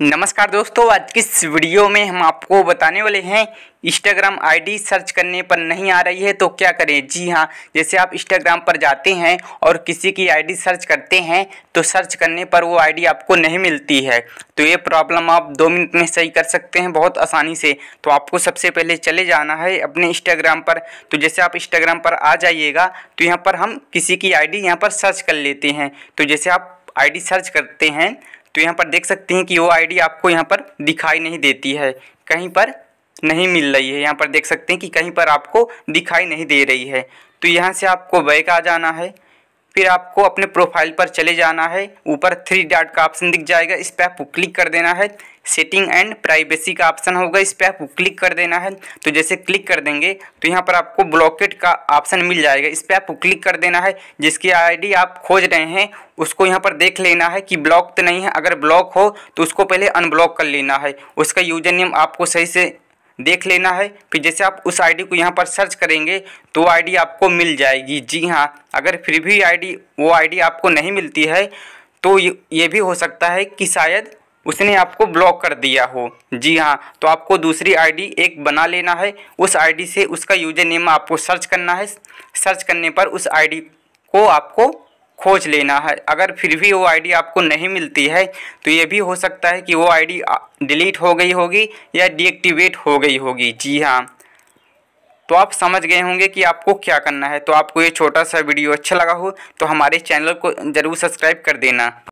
नमस्कार दोस्तों आज की इस वीडियो में हम आपको बताने वाले हैं इंस्टाग्राम आईडी सर्च करने पर नहीं आ रही है तो क्या करें जी हाँ जैसे आप इंस्टाग्राम पर जाते हैं और किसी की आईडी सर्च करते हैं तो सर्च करने पर वो आईडी आपको नहीं मिलती है तो ये प्रॉब्लम आप दो मिनट में सही कर सकते हैं बहुत आसानी से तो आपको सबसे पहले चले जाना है अपने इंस्टाग्राम पर तो जैसे आप इंस्टाग्राम पर आ जाइएगा तो यहाँ पर हम किसी की आई डी यहाँ पर सर्च कर लेते हैं तो जैसे आप आई सर्च करते हैं तो यहाँ पर देख सकते हैं कि वो आईडी आपको यहाँ पर दिखाई नहीं देती है कहीं पर नहीं मिल रही है यहाँ पर देख सकते हैं कि कहीं पर आपको दिखाई नहीं दे रही है तो यहाँ से आपको बैक आ जाना है फिर आपको अपने प्रोफाइल पर चले जाना है ऊपर थ्री डॉट का ऑप्शन दिख जाएगा इस पर आपको क्लिक कर देना है सेटिंग एंड प्राइवेसी का ऑप्शन होगा इस पर आपको क्लिक कर देना है तो जैसे क्लिक कर देंगे तो यहाँ पर आपको ब्लॉकेट का ऑप्शन मिल जाएगा इस पर आपको क्लिक कर देना है जिसकी आईडी आप खोज रहे हैं उसको यहाँ पर देख लेना है कि ब्लॉक तो नहीं है अगर ब्लॉक हो तो उसको पहले अनब्लॉक कर लेना है उसका यूजर नेम आपको सही से देख लेना है फिर जैसे आप उस आईडी को यहाँ पर सर्च करेंगे तो आईडी आपको मिल जाएगी जी हाँ अगर फिर भी आईडी वो आईडी आपको नहीं मिलती है तो ये भी हो सकता है कि शायद उसने आपको ब्लॉक कर दिया हो जी हाँ तो आपको दूसरी आईडी एक बना लेना है उस आईडी से उसका यूजर नेम आपको सर्च करना है सर्च करने पर उस आईडी को आपको खोज लेना है अगर फिर भी वो आईडी आपको नहीं मिलती है तो ये भी हो सकता है कि वो आईडी डिलीट हो गई होगी या डीएक्टिवेट हो गई होगी जी हाँ तो आप समझ गए होंगे कि आपको क्या करना है तो आपको ये छोटा सा वीडियो अच्छा लगा हो तो हमारे चैनल को ज़रूर सब्सक्राइब कर देना